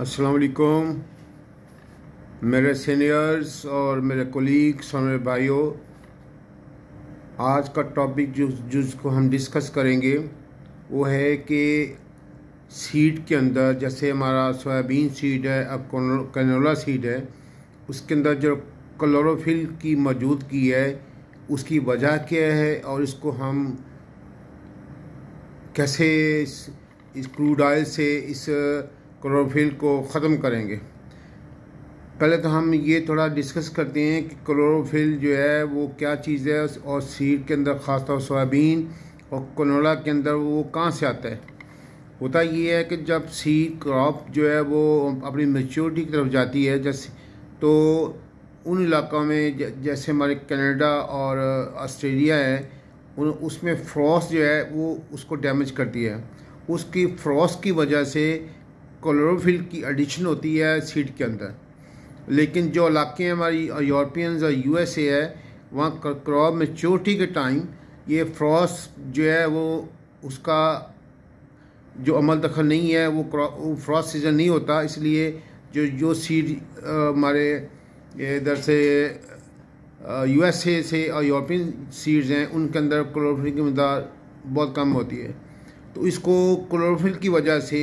असलकुम मेरे सीनियर्स और मेरे कोलीग्स और मेरे भाइयों आज का टॉपिक जो जिसको हम डिस्कस करेंगे वो है कि सीड के अंदर जैसे हमारा सोयाबीन सीड है अब कैनोला सीड है उसके अंदर जो क्लोरोफिल की मौजूदगी है उसकी वजह क्या है और इसको हम कैसे इस क्रूड ऑयल से इस क्लोरोफिल को ख़त्म करेंगे पहले तो हम ये थोड़ा डिस्कस करते हैं कि क्लोरोफिल जो है वो क्या चीज़ है और सीड के अंदर ख़ासतौर सोयाबीन और कनोला के अंदर वो कहाँ से आता है होता ये है कि जब सीड क्रॉप जो है वो अपनी मेच्योरिटी की तरफ जाती है जैसे तो उन इलाकों में जैसे हमारे कनाडा और ऑस्ट्रेलिया है उन उसमें फ्रॉस जो है वो उसको डैमेज करती है उसकी फ्रॉस की वजह से क्लोरोफिल की एडिशन होती है सीड के अंदर लेकिन जो इलाके हैं हमारी यूरोपियंस और यू एस ए है वहाँ क्रॉप मेच्योरिटी के टाइम ये फ्रॉस जो है वो उसका जो अमल दखल नहीं है वो फ्रॉस सीजन नहीं होता इसलिए जो जो सीड हमारे इधर से यू एस ए से और यूरोपियन सीड्स हैं उनके अंदर क्लोरोफिल की मदार बहुत कम होती है तो इसको क्लोरोफिल की वजह से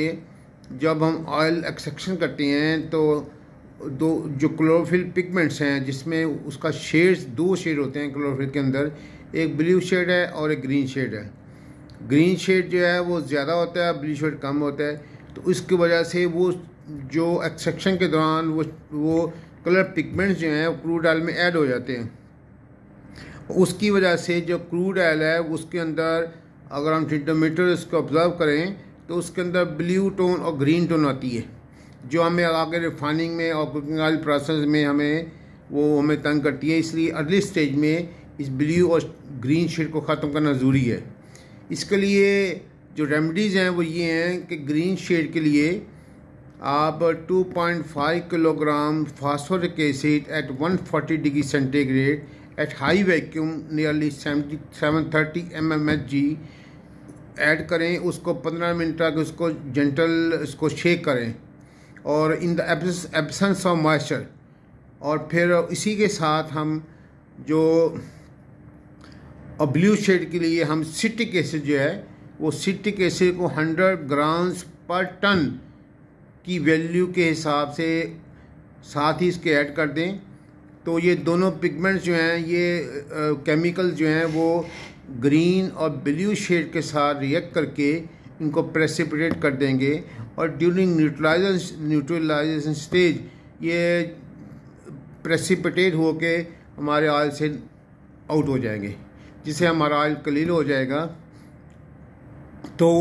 जब हम ऑयल एक्सेक्शन करते हैं तो दो जो क्लोरोफिल पिगमेंट्स हैं जिसमें उसका शेड्स दो शेड होते हैं क्लोरोफिल के अंदर एक ब्लू शेड है और एक ग्रीन शेड है ग्रीन शेड जो है वो ज़्यादा होता है ब्लू शेड कम होता है तो उसकी वजह से वो जो एक्सेक्शन के दौरान वो वो कलर पिगमेंट्स जो हैं क्रूड ऑयल में ऐड हो जाते हैं उसकी वजह से जो क्रूड ऑयल है उसके अंदर अगर हम टिटोमीटर इसको ऑब्ज़र्व करें तो उसके अंदर ब्लू टोन और ग्रीन टोन आती है जो हमें आगे रिफाइनिंग में और कुकिंग ऑयल प्रोसेस में हमें वो हमें तंग करती है इसलिए अर्ली स्टेज में इस ब्लू और ग्रीन शेड को ख़त्म करना ज़रूरी है इसके लिए जो रेमडीज़ हैं वो ये हैं कि ग्रीन शेड के लिए आप 2.5 kilogram phosphoric acid at 140 degree centigrade at high vacuum nearly seven thirty M M H G add करें उसको पंद्रह मिनट तक उसको जेंटल उसको शेक करें और in the absence of moisture और फिर इसी के साथ हम जो ब्ल्यू ब्लू शेड के लिए हम सिटिक एसिड जो है वो सिटिक एसिड को 100 ग्राम्स पर टन की वैल्यू के हिसाब से साथ ही इसके ऐड कर दें तो ये दोनों पिगमेंट्स जो हैं ये केमिकल जो हैं वो ग्रीन और ब्लू शेड के साथ रिएक्ट करके इनको प्रेसिपिटेट कर देंगे और ड्यूरिंग न्यूट्रलाइजेशन न्यूट्रलाइजेशन स्टेज ये प्रेसिपिटेट के हमारे ऑयल से आउट हो जाएंगे जिससे हमारा ऑयल क्लीन हो जाएगा तो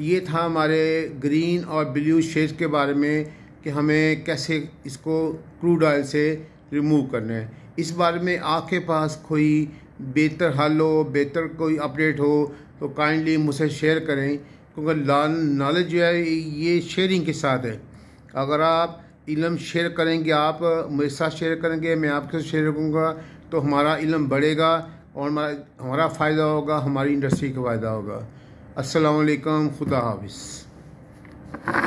ये था हमारे ग्रीन और ब्लू शेड के बारे में कि हमें कैसे इसको क्रूड ऑयल से रिमूव करना है इस बारे में आपके पास कोई बेहतर हल हो बेहतर कोई अपडेट हो तो काइंडली मुझसे शेयर करें क्योंकि नॉलेज जो है ये शेयरिंग के साथ है अगर आप इलम शेयर करेंगे आप मेरे साथ शेयर करेंगे मैं आपके साथ शेयर करूँगा तो हमारा इलम बढ़ेगा और हमारा फ़ायदा होगा हमारी इंडस्ट्री का फ़ायदा होगा असलकम खुदा हाफ